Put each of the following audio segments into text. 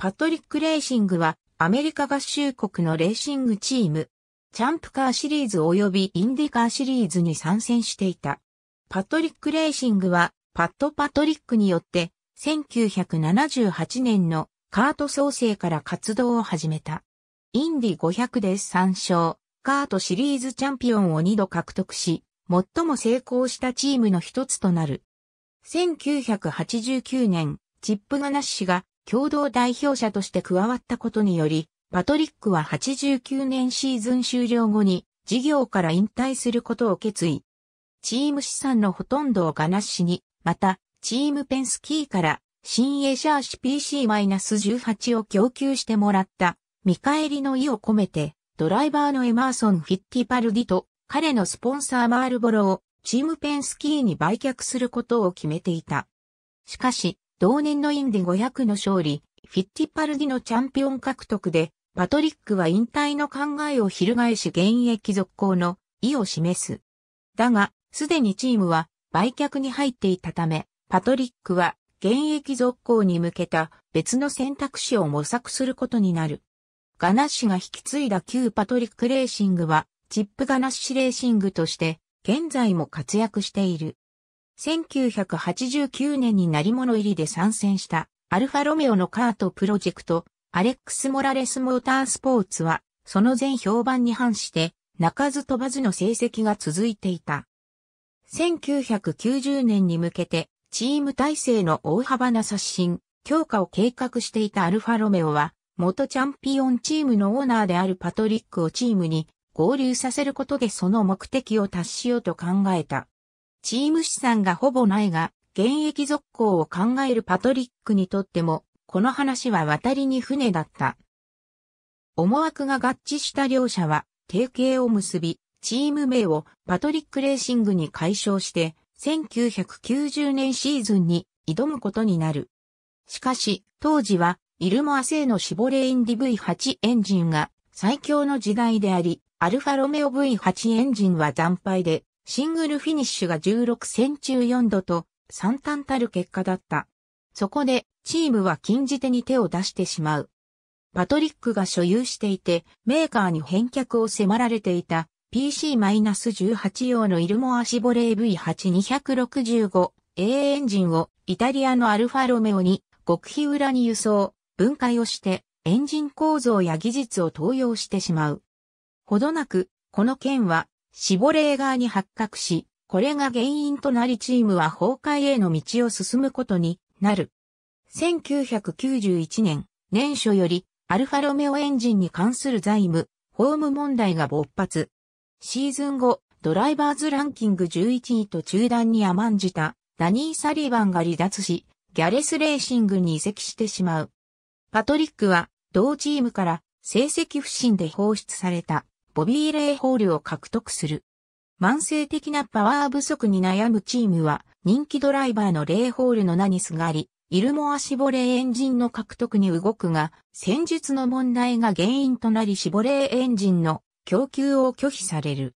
パトリック・レーシングはアメリカ合衆国のレーシングチーム、チャンプカーシリーズ及びインディカーシリーズに参戦していた。パトリック・レーシングはパッド・パトリックによって1978年のカート創生から活動を始めた。インディ500で3勝、カートシリーズチャンピオンを2度獲得し、最も成功したチームの一つとなる。1989年、チップ・ガナッシュが共同代表者として加わったことにより、パトリックは89年シーズン終了後に事業から引退することを決意。チーム資産のほとんどをガナッシに、また、チームペンスキーから新エシャーシ PC-18 を供給してもらった見返りの意を込めて、ドライバーのエマーソン・フィッティパルディと彼のスポンサーマールボロをチームペンスキーに売却することを決めていた。しかし、同年のインディ500の勝利、フィッティパルディのチャンピオン獲得で、パトリックは引退の考えを翻し現役続行の意を示す。だが、すでにチームは売却に入っていたため、パトリックは現役続行に向けた別の選択肢を模索することになる。ガナッシュが引き継いだ旧パトリックレーシングは、チップガナッシュレーシングとして、現在も活躍している。1989年に成り物入りで参戦したアルファロメオのカートプロジェクト、アレックス・モラレス・モータースポーツは、その全評判に反して、泣かず飛ばずの成績が続いていた。1990年に向けて、チーム体制の大幅な刷新、強化を計画していたアルファロメオは、元チャンピオンチームのオーナーであるパトリックをチームに合流させることでその目的を達しようと考えた。チーム資産がほぼないが、現役続行を考えるパトリックにとっても、この話は渡りに船だった。思惑が合致した両者は、提携を結び、チーム名をパトリックレーシングに解消して、1990年シーズンに挑むことになる。しかし、当時は、イルモア製のシボレイン DV8 エンジンが最強の時代であり、アルファロメオ V8 エンジンは惨敗で、シングルフィニッシュが16戦中4度と惨憺たる結果だった。そこでチームは禁じ手に手を出してしまう。パトリックが所有していてメーカーに返却を迫られていた PC-18 用のイルモアシボレー V8265A エンジンをイタリアのアルファロメオに極秘裏に輸送、分解をしてエンジン構造や技術を投用してしまう。ほどなく、この件は死亡霊側に発覚し、これが原因となりチームは崩壊への道を進むことになる。1991年、年初より、アルファロメオエンジンに関する財務、ホーム問題が勃発。シーズン後、ドライバーズランキング11位と中断に甘んじた、ダニー・サリバンが離脱し、ギャレスレーシングに移籍してしまう。パトリックは、同チームから成績不振で放出された。ボビー・レイホールを獲得する。慢性的なパワー不足に悩むチームは人気ドライバーのレイホールの名にすがり、イルモアシボレーエンジンの獲得に動くが、戦術の問題が原因となりシボレーエンジンの供給を拒否される。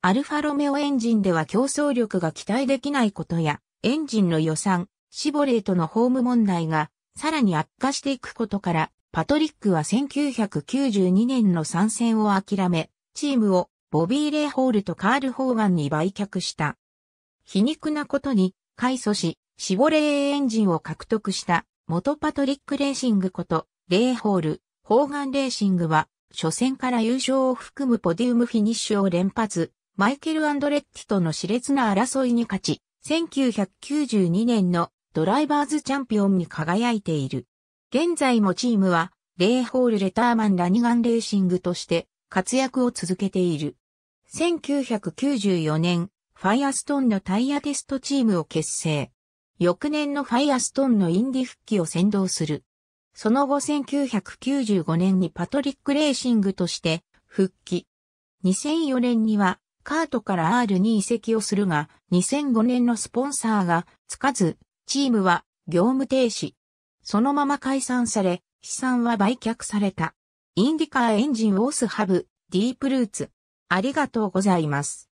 アルファロメオエンジンでは競争力が期待できないことや、エンジンの予算、シボレーとのホーム問題が、さらに悪化していくことから、パトリックは1992年の参戦を諦め、チームをボビー・レイホールとカール・ホーガンに売却した。皮肉なことに、改祖し、シボレーエンジンを獲得した元パトリック・レーシングこと、レイホール、ホーガン・レーシングは、初戦から優勝を含むポディウムフィニッシュを連発、マイケル・アンドレッティとの熾烈な争いに勝ち、1992年のドライバーズチャンピオンに輝いている。現在もチームは、レイホール・レターマン・ラニガン・レーシングとして活躍を続けている。1994年、ファイアストーンのタイヤテストチームを結成。翌年のファイアストーンのインディ復帰を先導する。その後1995年にパトリックレーシングとして復帰。2004年にはカートから R に移籍をするが、2005年のスポンサーがつかず、チームは業務停止。そのまま解散され、資産は売却された。インディカーエンジンオースハブ、ディープルーツ。ありがとうございます。